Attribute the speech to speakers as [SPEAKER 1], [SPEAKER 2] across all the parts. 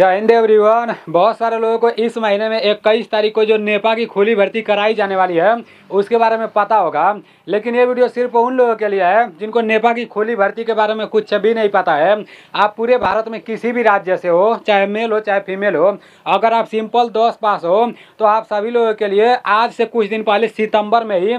[SPEAKER 1] जय हिंद एवरीवन बहुत सारे लोगों को इस महीने में इक्कीस तारीख को जो नेपा की खुली भर्ती कराई जाने वाली है उसके बारे में पता होगा लेकिन ये वीडियो सिर्फ उन लोगों के लिए है जिनको नेपा की खुली भर्ती के बारे में कुछ भी नहीं पता है आप पूरे भारत में किसी भी राज्य से हो चाहे मेल हो चाहे फीमेल हो अगर आप सिंपल दोस्त पास हो तो आप सभी लोगों के लिए आज से कुछ दिन पहले सितंबर में ही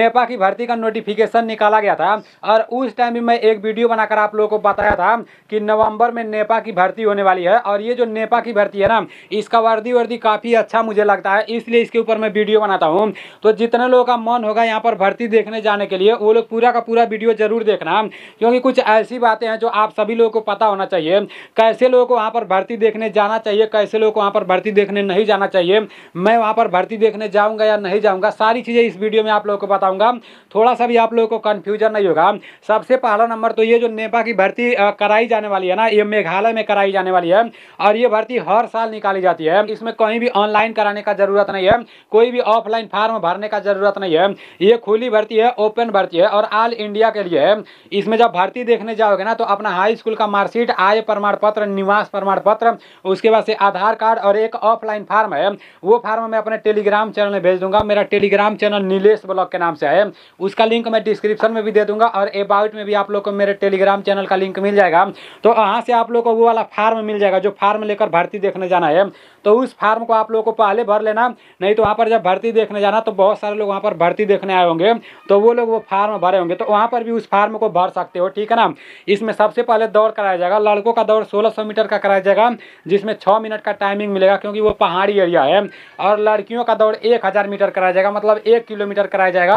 [SPEAKER 1] नेपा की भर्ती का नोटिफिकेशन निकाला गया था और उस टाइम भी मैं एक वीडियो बनाकर आप लोगों को बताया था कि नवम्बर में नेपा की भर्ती होने वाली है और ये जो नेपा की भर्ती है ना इसका वर्दी वर्दी काफ़ी अच्छा मुझे लगता है इसलिए इसके ऊपर मैं वीडियो बनाता हूँ तो जितने लोगों का मन होगा यहाँ पर भर्ती देखने जाने के लिए वो लोग पूरा का पूरा वीडियो जरूर देखना क्योंकि कुछ ऐसी बातें हैं जो आप सभी लोगों को पता होना चाहिए कैसे लोगों को वहाँ पर भर्ती देखने जाना चाहिए कैसे लोगों को वहाँ पर भर्ती देखने नहीं जाना चाहिए मैं वहाँ पर भर्ती देखने जाऊँगा या नहीं जाऊँगा सारी चीज़ें इस वीडियो में आप लोगों को बताऊँगा थोड़ा सा भी आप लोगों को कन्फ्यूजन नहीं होगा सबसे पहला नंबर तो ये जो नेपा की भर्ती कराई जाने वाली है ना ये मेघालय में कराई जाने वाली है और ये भर्ती हर साल निकाली जाती है इसमें कहीं भी ऑनलाइन कराने का जरूरत नहीं है कोई भी ऑफलाइन फार्म भरने का जरूरत नहीं है ये खुली भर्ती है ओपन भर्ती है और ऑल इंडिया के लिए है इसमें जब भर्ती देखने जाओगे ना तो अपना हाई स्कूल का मार्कशीट आय प्रमाण पत्र निवास प्रमाण पत्र उसके बाद से आधार कार्ड और एक ऑफलाइन फार्म है वो फार्म मैं अपने टेलीग्राम चैनल में भेज दूंगा मेरा टेलीग्राम चैनल नीलेश ब्लॉग के नाम से है उसका लिंक मैं डिस्क्रिप्शन में भी दे दूंगा और अबाउट में भी आप लोग को मेरे टेलीग्राम चैनल का लिंक मिल जाएगा तो वहाँ से आप लोग को वो वाला फार्म मिल जाएगा जो फार्म कतार में लेकर भर्ती देखने जाना है तो उस फार्म को आप लोगों को पहले भर लेना नहीं तो वहाँ पर जब भर्ती देखने जाना तो बहुत सारे लोग वहाँ पर भर्ती देखने आए होंगे तो वो लोग वो फार्म भरे होंगे तो वहाँ पर भी उस फार्म को भर सकते हो ठीक है ना इसमें सबसे पहले दौड़ कराया जाएगा लड़कों का दौड़ सौ मीटर का कराया जाएगा जिसमें छः मिनट का टाइमिंग मिलेगा क्योंकि वो पहाड़ी एरिया है और लड़कियों का दौड़ हज़ार मीटर कराया जाएगा मतलब एक किलोमीटर कराया जाएगा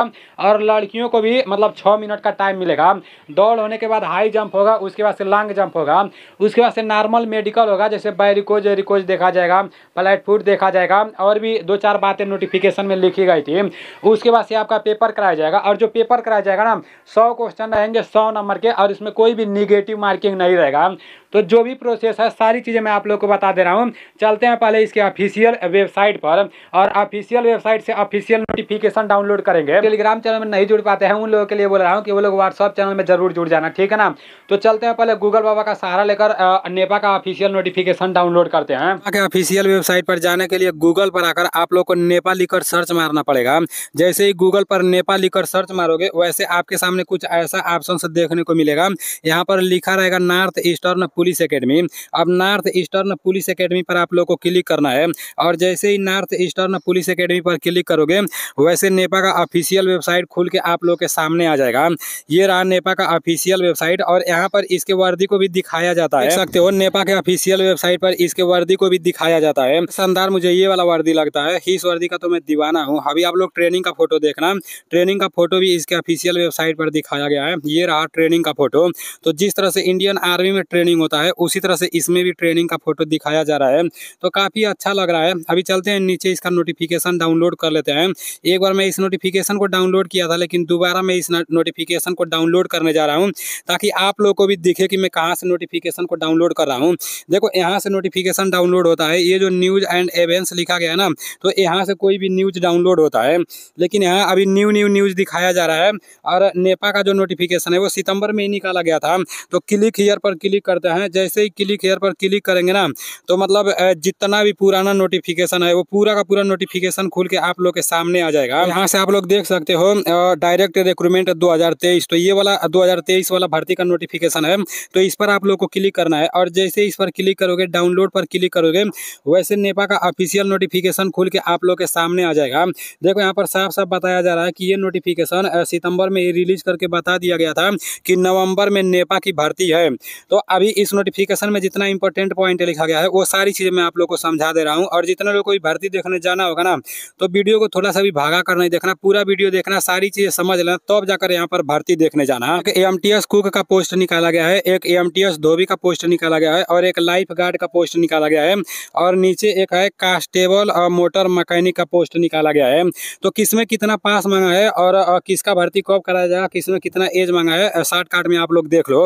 [SPEAKER 1] और लड़कियों को भी मतलब छः मिनट का टाइम मिलेगा दौड़ होने के बाद हाई जंप होगा उसके बाद से लॉन्ग जंप होगा उसके बाद से नॉर्मल मेडिकल होगा जैसे बैरिकोज एरिकोज देखा जाएगा फ्लाइट फूट देखा जाएगा और भी दो चार बातें नोटिफिकेशन में लिखी गई थी उसके बाद से आपका पेपर कराया जाएगा और जो पेपर कराया जाएगा ना सौ क्वेश्चन रहेंगे सौ नंबर के और इसमें कोई भी निगेटिव मार्किंग नहीं रहेगा तो जो भी प्रोसेस है सारी चीज़ें मैं आप लोग को बता दे रहा हूँ चलते हैं पहले इसके ऑफिशियल वेबसाइट पर और ऑफिशियल वेबसाइट से ऑफिशियल नोटिफिकेशन डाउनलोड करेंगे टेलीग्राम चैनल में नहीं जुड़ पाते हैं उन लोगों के लिए बोल रहा हूँ कि वो लोग व्हाट्सअप चैनल में जरूर जुड़ जाना ठीक है ना तो चलते हैं पहले गूगल बाबा का सहारा लेकर नेपा का ऑफिशियल नोटिफिकेशन डाउनलोड करते हैं ऑफिशियल वेबसाइट पर जाने के लिए गूगल पर आकर आप लोग को नेपाल लिखकर सर्च मारना पड़ेगा जैसे ही गूगल पर नेपाल लिखकर सर्च मारोगे वैसे आपके सामने कुछ ऐसा ऑप्शन देखने को मिलेगा यहाँ पर लिखा रहेगा नॉर्थ ईस्टर्न पुलिस अकेडमी अब नॉर्थ ईस्टर्न पुलिस अकेडमी पर आप लोग को क्लिक करना है और जैसे ही नॉर्थ ईस्टर्न पुलिस अकेडमी पर क्लिक करोगे वैसे नेपा का ऑफिशियल वेबसाइट खुल के आप लोग के सामने आ जाएगा ये रहा नेपा का ऑफिशियल वेबसाइट और यहाँ पर इसके वर्दी को भी दिखाया जाता है सकते हो नेपा के ऑफिशियल वेबसाइट पर इसके वर्दी को भी दिखाया जाता है शानदार मुझे ये वाला वर्दी लगता है इस वर्दी का तो मैं दीवाना हूँ अभी आप लोग ट्रेनिंग का फोटो देखना ट्रेनिंग का फोटो भी इसके ऑफिशियल वेबसाइट पर दिखाया गया है ये रहा ट्रेनिंग का फोटो तो जिस तरह से इंडियन आर्मी में ट्रेनिंग होता होता है उसी तरह से इसमें भी ट्रेनिंग का फोटो दिखाया जा रहा है तो काफ़ी अच्छा लग रहा है अभी चलते हैं नीचे इसका नोटिफिकेशन डाउनलोड कर लेते हैं एक बार मैं इस नोटिफिकेशन को डाउनलोड किया था लेकिन दोबारा मैं इस नोटिफिकेशन को डाउनलोड करने जा रहा हूँ ताकि आप लोग को भी दिखे कि मैं कहाँ से नोटिफिकेशन को डाउनलोड कर रहा हूँ देखो यहाँ से नोटिफिकेशन डाउनलोड होता है ये जो न्यूज़ एंड एवेंस लिखा गया है ना तो यहाँ से कोई भी न्यूज़ डाउनलोड होता है लेकिन यहाँ अभी न्यू न्यू न्यूज़ दिखाया जा रहा है और नेपा का जो नोटिफिकेशन है वो सितंबर में ही निकाला गया था तो क्लिक हीयर पर क्लिक करते हैं हैं जैसे ही क्लिक हेयर पर क्लिक करेंगे ना तो मतलब जितना भी पुराना नोटिफिकेशन है वो पूरा का पूरा नोटिफिकेशन खुल के आप लोग के सामने आ जाएगा यहाँ से आप लोग देख सकते हो डायरेक्ट रिक्रूटमेंट दो तो ये वाला दो वाला भर्ती का नोटिफिकेशन है तो इस पर आप लोग को क्लिक करना है और जैसे इस पर क्लिक करोगे डाउनलोड पर क्लिक करोगे वैसे नेपा का ऑफिशियल नोटिफिकेशन खुल के आप लोग के सामने आ जाएगा देखो यहाँ पर साफ साफ बताया जा रहा है कि ये नोटिफिकेशन सितंबर में रिलीज करके बता दिया गया था कि नवंबर में नेपा की भर्ती है तो अभी इस नोटिफिकेशन में जितना इंपॉर्टेंट पॉइंट लिखा गया है वो सारी चीज़ें मैं आप लोग को समझा दे रहा हूँ और जितना लोग कोई भर्ती देखने जाना होगा ना तो वीडियो को थोड़ा सा भी भागा कर नहीं देखना पूरा वीडियो देखना सारी चीज़ें समझ लेना तब जाकर यहाँ पर भर्ती देखने जाना एक एम कुक का पोस्ट निकाला गया है एक एम धोबी का पोस्ट निकाला गया है और एक लाइफ गार्ड का पोस्ट निकाला गया है और नीचे एक है कास्टेबल और मोटर मकैनिक का पोस्ट निकाला गया है तो किसमें कितना पास मांगा है और किसका भर्ती कब कराया जाएगा किसमें कितना एज मांगा है शॉर्टकट में आप लोग देख लो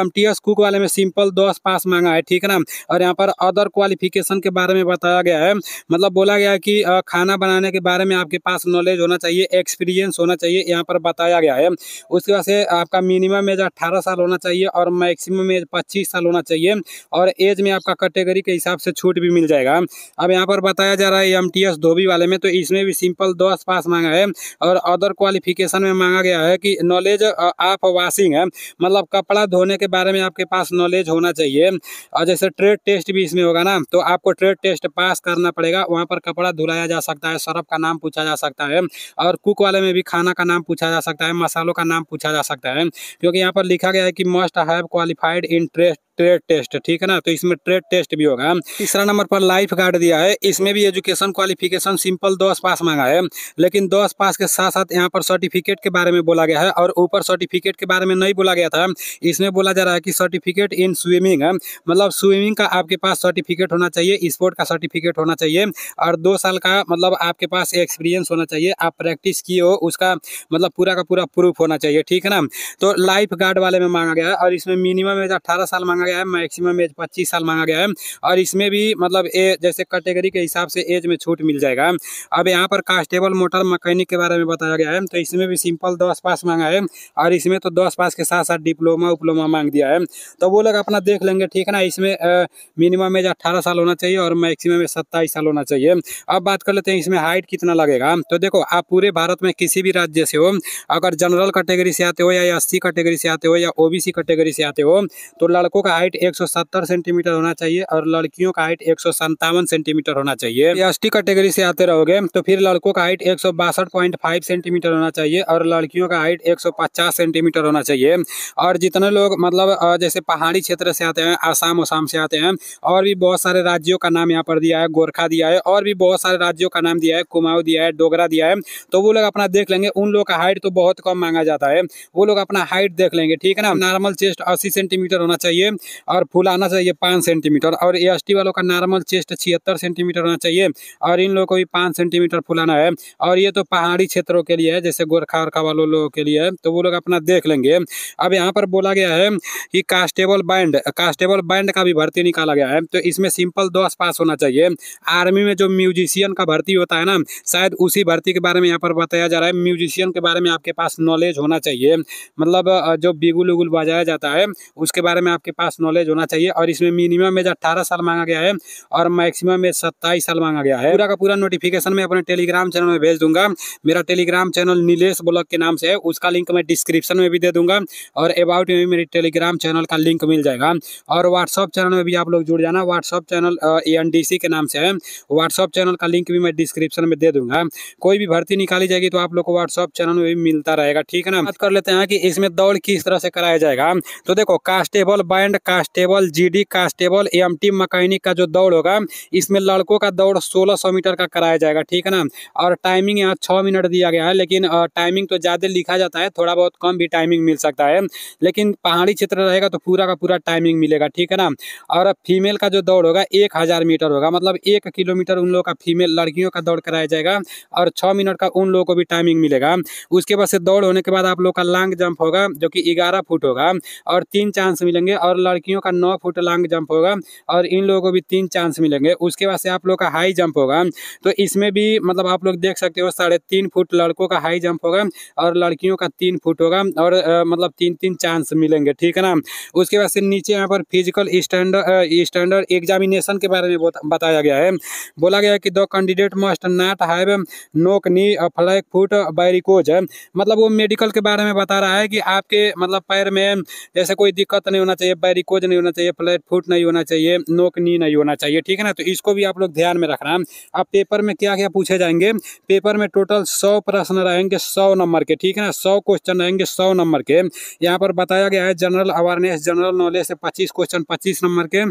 [SPEAKER 1] एम टी कुक वाले में सिंपल ट्रिपल दस पास मांगा है ठीक है ना और यहाँ पर अदर क्वालिफिकेशन के बारे में बताया गया है मतलब बोला गया है कि खाना बनाने के बारे में आपके पास नॉलेज होना चाहिए एक्सपीरियंस होना चाहिए यहाँ पर बताया गया है उसके बाद से आपका मिनिमम एज अट्ठारह साल होना चाहिए और मैक्सिमम एज पच्चीस साल होना चाहिए और एज में आपका कैटेगरी के हिसाब से छूट भी मिल जाएगा अब यहाँ पर बताया जा रहा है एम टी धोबी वाले में तो इसमें भी सिंपल दस पास मांगा है और अदर क्वालिफिकेशन में मांगा गया है कि नॉलेज ऑफ वॉशिंग है मतलब कपड़ा धोने के बारे में आपके पास नॉलेज होना चाहिए और जैसे ट्रेड टेस्ट भी इसमें होगा ना तो आपको ट्रेड टेस्ट पास करना पड़ेगा वहाँ पर कपड़ा धुलाया जा सकता है सरफ का नाम पूछा जा सकता है और कुक वाले में भी खाना का नाम पूछा जा सकता है मसालों का नाम पूछा जा सकता है क्योंकि यहाँ पर लिखा गया है कि must have qualified in trade trade test ठीक है ना तो इसमें ट्रेड टेस्ट भी होगा तीसरा नंबर पर लाइफ गार्ड दिया है इसमें भी एजुकेशन क्वालिफिकेशन सिंपल दस पास मांगा है लेकिन दस पास के साथ साथ यहाँ पर सर्टिफिकेट के बारे में बोला गया है और ऊपर सर्टिफिकेट के बारे में नहीं बोला गया था इसमें बोला जा रहा है कि सर्टिफिकेट इन स्विमिंग मतलब स्विमिंग का आपके पास सर्टिफिकेट होना चाहिए स्पोर्ट का सर्टिफिकेट होना चाहिए और दो साल का मतलब आपके पास एक्सपीरियंस होना चाहिए आप प्रैक्टिस किए हो उसका मतलब पूरा का पूरा प्रूफ होना चाहिए ठीक है ना तो लाइफ गार्ड वाले में मांगा गया है और इसमें मिनिमम एज अठारह साल मांगा गया है मैक्सिमम एज पच्चीस साल मांगा गया है और इसमें भी मतलब ए जैसे कैटेगरी के हिसाब से एज में छूट मिल जाएगा अब यहाँ पर कास्टेबल मोटर मकैनिक के बारे में बताया गया है तो इसमें भी सिंपल दस पास मांगा है और इसमें तो दस पास के साथ साथ डिप्लोमा उप्लोमा मांग दिया है तो वो लोग अपना देख लेंगे ठीक है ना इसमें मिनिमम एज अट्ठारह साल होना चाहिए और मैक्सिमम एज सत्ताईस साल होना चाहिए अब बात कर लेते हैं इसमें हाइट कितना लगेगा तो देखो आप पूरे भारत में किसी भी राज्य से हो अगर जनरल कैटेगरी से आते हो या एस कैटेगरी से आते हो या ओबीसी कैटेगरी से आते हो तो लड़कों का हाइट 170 सेंटीमीटर होना चाहिए और लड़कियों का हाइट एक सेंटीमीटर होना चाहिए एस टी कैटेगरी से आते रहोगे तो फिर लड़कों का हाइट एक सेंटीमीटर होना चाहिए और लड़कियों का हाइट एक सेंटीमीटर होना चाहिए और जितने लोग मतलब जैसे पहाड़ी क्षेत्र से आते हैं आसाम उसाम से आते हैं और भी बहुत सारे राज्यों का नाम यहाँ पर दिया है गोरखा दिया है और भी बहुत सारे राज्यों का नाम दिया है कुमाऊँ दिया है डोगरा दिया है तो वो लोग अपना देख लेंगे उन लोग का हाइट तो बहुत कम मांगा जाता है वो लोग अपना हाइट देख लेंगे ठीक है ना नॉर्मल चेस्ट अस्सी सेंटीमीटर होना चाहिए और फूल आना चाहिए पाँच सेंटीमीटर और ए एस वालों का नॉर्मल चेस्ट छिहत्तर सेंटीमीटर होना चाहिए और इन लोगों को भी पाँच सेंटीमीटर फूल है और ये तो पहाड़ी क्षेत्रों के लिए है जैसे गोरखा वरखा वालों लोगों के लिए है तो वो लोग अपना देख लेंगे अब यहाँ पर बोला गया है कि कास्टेबल बैंड कास्टेबल बैंड का भी भर्ती निकाला गया है तो इसमें सिंपल दस पास होना चाहिए आर्मी में जो म्यूजिशियन का भर्ती होता है ना शायद उसी भर्ती के बारे में यहाँ पर बताया जा रहा है म्यूजिशियन के बारे में आपके पास नॉलेज होना चाहिए मतलब जो बिगुल उगुल बजाया जाता है उसके बारे में आपके पास पास नॉलेज होना चाहिए और इसमें मिनिमम एज अठारह साल मांगा गया है और मैक्सिमम एज सत्ताईस साल मांगा गया है पूरा का पूरा नोटिफिकेशन मैं अपने टेलीग्राम चैनल में भेज दूंगा मेरा टेलीग्राम चैनल नीलेश ब्लॉक के नाम से है उसका लिंक मैं डिस्क्रिप्शन में भी दे दूंगा और अबाउट में मेरे टेलीग्राम चैनल का लिंक मिल जाएगा और व्हाट्सअप चैनल में भी आप लोग जुड़ जाना व्हाट्सअप चैनल ए के नाम से है व्हाट्सअप चैनल का लिंक भी मैं डिस्क्रिप्शन में दे दूंगा कोई भी भर्ती निकाली जाएगी तो आप लोग को व्हाट्सअप चैनल में भी मिलता रहेगा ठीक है ना बात कर लेते हैं कि इसमें दौड़ किस तरह से कराया जाएगा तो देखो constable band constable GD constable MT mechanic का जो दौड़ होगा इसमें लड़कों का दौड़ 1600 मीटर का कराया जाएगा ठीक है ना और टाइमिंग यहाँ छः मिनट दिया गया है लेकिन टाइमिंग तो ज़्यादा लिखा जाता है थोड़ा बहुत कम भी टाइमिंग मिल सकता है लेकिन पहाड़ी क्षेत्र रहेगा तो पूरा का पूरा टाइमिंग मिलेगा ठीक है ना और फीमेल का जो दौड़ होगा एक हज़ार मीटर होगा मतलब एक किलोमीटर उन लोगों का फीमेल लड़कियों का दौड़ कराया जाएगा और छः मिनट का उन लोगों को भी टाइमिंग मिलेगा उसके बाद से दौड़ होने के बाद आप लोग का लॉन्ग जंप होगा जो कि ग्यारह फुट होगा और तीन चांस मिलेंगे और लड़कियों का नौ फुट लॉन्ग जंप होगा और इन लोगों को भी तीन चांस मिलेंगे उसके बाद से आप लोग का हाई जंप होगा तो इसमें भी मतलब आप लोग देख सकते हो साढ़े तीन फुट लड़कों का हाई जंप होगा और लड़कियों का तीन फुट होगा और आ, मतलब तीन तीन चांस मिलेंगे ठीक है ना उसके बाद से नीचे यहाँ पर फिजिकल स्टैंडर्ड स्टैंडर्ड एग्जामिनेशन के बारे में बताया गया है बोला गया है कि the candidate must not have knock knee फ्लैक foot बैरिकोज मतलब वो मेडिकल के बारे में बता रहा है कि आपके मतलब पैर में जैसे कोई दिक्कत नहीं होना चाहिए हमारी कोज नहीं होना चाहिए फ्लैट फुट नहीं होना चाहिए नोक नी नहीं होना चाहिए ठीक है ना तो इसको भी आप लोग ध्यान में रखना अब पेपर में क्या क्या पूछे जाएंगे पेपर में टोटल सौ प्रश्न रहेंगे सौ नंबर के ठीक है ना सौ क्वेश्चन रहेंगे सौ नंबर के यहाँ पर बताया गया है जनरल अवेयरनेस जनरल नॉलेज से पच्चीस क्वेश्चन पच्चीस नंबर के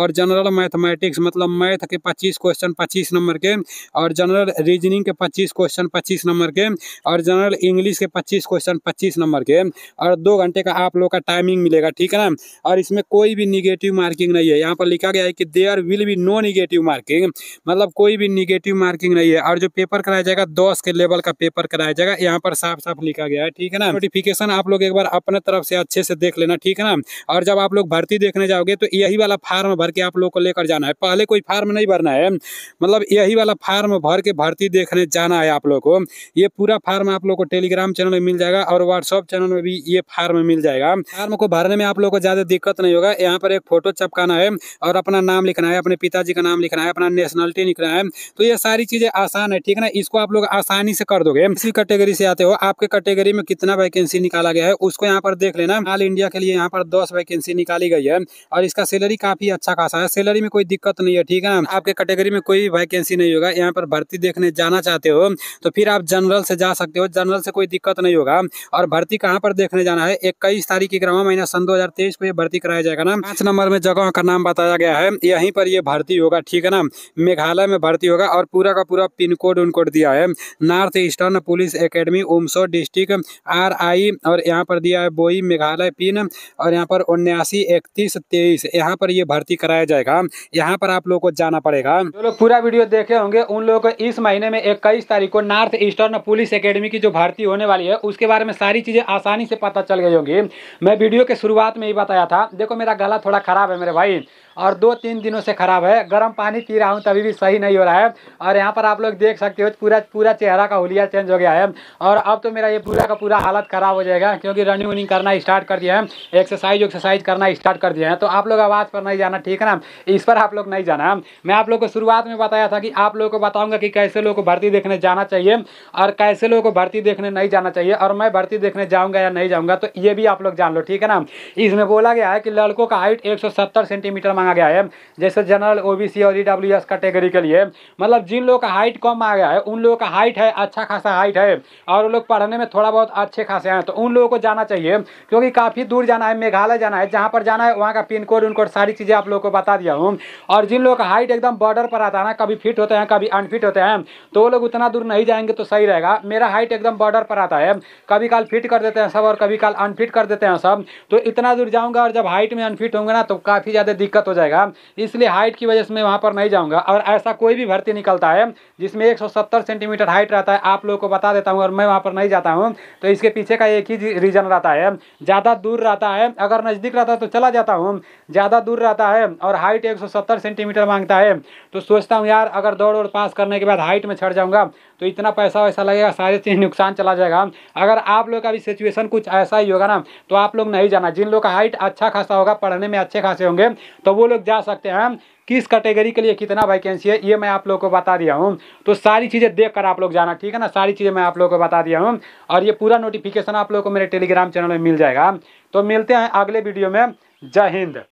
[SPEAKER 1] और जनरल मैथमेटिक्स मतलब मैथ के पच्चीस क्वेश्चन पच्चीस नंबर के और जनरल रीजनिंग के पच्चीस क्वेश्चन पच्चीस नंबर के और जनरल इंग्लिश के पच्चीस क्वेश्चन पच्चीस नंबर के और दो घंटे का आप लोग का टाइमिंग मिलेगा ठीक है ना और इसमें इसमें कोई भी निगेटिव मार्किंग नहीं है यहाँ पर लिखा गया है कि there will be no negative marking मतलब कोई भी निगेटिव मार्किंग नहीं है और जो पेपर कराया जाएगा दस के लेवल का पेपर कराया जाएगा यहाँ पर साफ साफ लिखा गया है ठीक है ना नोटिफिकेशन आप लोग एक बार अपने तरफ से अच्छे से देख लेना ठीक है ना और जब आप लोग भर्ती देखने जाओगे तो यही वाला फार्म भर के आप लोग को लेकर जाना है पहले कोई फार्म नहीं भरना है मतलब यही वाला फार्म भर के भर्ती देखने जाना है आप लोग को ये पूरा फार्म आप लोग को टेलीग्राम चैनल में मिल जाएगा और व्हाट्सअप चैनल में भी ये फार्म मिल जाएगा फार्म को भरने में आप लोग को ज़्यादा दिक्कत नहीं होगा यहाँ पर एक फोटो चपकाना है और अपना नाम लिखना है अपने पिताजी का नाम लिखना है अपना नेशनलिटी लिखना है तो ये सारी चीज़ें आसान है ठीक है ना इसको आप लोग आसानी से कर दोगे इसी कैटेगरी से आते हो आपके कैटेगरी में कितना वैकेंसी निकाला गया है उसको यहाँ पर देख लेना ऑल इंडिया के लिए यहाँ पर दस वैकेंसी निकाली गई है और इसका सैलरी काफ़ी अच्छा खासा है सैलरी में कोई दिक्कत नहीं है ठीक है आपके कैटेगरी में कोई वैकेंसी नहीं होगा यहाँ पर भर्ती देखने जाना चाहते हो तो फिर आप जनरल से जा सकते हो जनरल से कोई दिक्कत नहीं होगा और भर्ती कहाँ पर देखने जाना है इक्कीस तारीख की ग्रामा महीना सन दो को ये भर्ती कराया कराया जाएगा ना पाँच नंबर में जगह का नाम बताया गया है यहीं पर ये भर्ती होगा ठीक है ना मेघालय में भर्ती होगा और पूरा का पूरा पिन कोड उनको दिया है North eastern police academy Umsaw district R I और यहाँ पर दिया है बोई मेघालय पिन और यहाँ पर उन्यासी इकतीस तेईस यहाँ पर ये भर्ती कराया जाएगा यहाँ पर आप लोग को जाना पड़ेगा जो लोग पूरा वीडियो देखे होंगे उन लोगों को इस महीने में इक्कीस तारीख को नॉर्थ ईस्टर्न पुलिस अकेडमी की जो भर्ती होने वाली है उसके बारे में सारी चीज़ें आसानी से पता चल गई होंगी मैं वीडियो के शुरुआत में ही बताया था देखो मेरा गला थोड़ा खराब है मेरे भाई और दो तीन दिनों से ख़राब है गर्म पानी पी रहा हूँ तभी भी सही नहीं हो रहा है और यहाँ पर आप लोग देख सकते हो पूरा पूरा चेहरा का होलिया चेंज हो गया है और अब तो मेरा ये पूरा का पूरा हालत ख़राब हो जाएगा क्योंकि रनिंग वनिंग करना स्टार्ट कर दिया है एक्सरसाइज एक्सरसाइज करना स्टार्ट कर दिया है तो आप लोग आवाज़ पर नहीं जाना ठीक है ना इस पर आप लोग नहीं जाना मैं आप लोग को शुरुआत में बताया था कि आप लोगों को बताऊँगा कि कैसे लोगों को भर्ती देखने जाना चाहिए और कैसे लोगों को भर्ती देखने नहीं जाना चाहिए और मैं भर्ती देखने जाऊँगा या नहीं जाऊँगा तो ये भी आप लोग जान लो ठीक है ना इसमें बोला गया है कि लड़कों का हाइट एक सेंटीमीटर मांगा गया है जैसे जनरल ओबीसी और ईडब्ल्यू e कैटेगरी के लिए मतलब जिन लोगों का हाइट कम आ गया है उन लोगों का हाइट है अच्छा खासा हाइट है और वो लोग पढ़ने में थोड़ा बहुत अच्छे खासे हैं तो उन लोगों को जाना चाहिए क्योंकि काफ़ी दूर जाना है मेघालय जाना है जहाँ पर जाना है वहाँ का पिन कोड उनकोड सारी चीज़ें आप लोगों को बता दिया हूँ और जिन लोगों का हाइट एकदम बॉर्डर पर आता है ना कभी फिट होते हैं कभी अनफिट होते हैं तो वो लोग उतना दूर नहीं जाएंगे तो सही रहेगा मेरा हाइट एकदम बॉर्डर पर आता है कभी काल फिट कर देते हैं सब और कभी काल अनफिट कर देते हैं सब तो इतना दूर जाऊँगा और जब हाइट में अनफिट होंगे ना तो काफ़ी ज़्यादा दिक्कत हो जाएगा इसलिए हाइट की वजह से मैं वहाँ पर नहीं जाऊँगा और ऐसा कोई भी भर्ती निकलता है जिसमें एक सेंटीमीटर हाइट रहता है आप लोगों को बता देता हूँ और मैं वहाँ पर नहीं जाता हूँ तो इसके पीछे का एक ही रीज़न रहता है ज़्यादा दूर रहता है अगर नज़दीक रहता है तो चला जाता हूँ ज़्यादा दूर रहता है और हाइट एक सेंटीमीटर मांगता है तो सोचता हूँ यार अगर दौड़ और पास करने के बाद हाइट में छड़ जाऊँगा तो इतना पैसा वैसा लगेगा सारे चीज़ नुकसान चला जाएगा अगर आप लोग का भी सिचुएशन कुछ ऐसा ही होगा ना तो आप लोग नहीं जाना जिन लोग का हाइट अच्छा खासा होगा पढ़ने में अच्छे खासे होंगे तो वो वो लोग जा सकते हैं किस कैटेगरी के लिए कितना वैकेंसी है ये मैं आप लोग को बता दिया हूँ तो सारी चीज़ें देख आप लोग जाना ठीक है ना सारी चीज़ें मैं आप लोग को बता दिया हूँ और ये पूरा नोटिफिकेशन आप लोग को मेरे टेलीग्राम चैनल में मिल जाएगा तो मिलते हैं अगले वीडियो में जय हिंद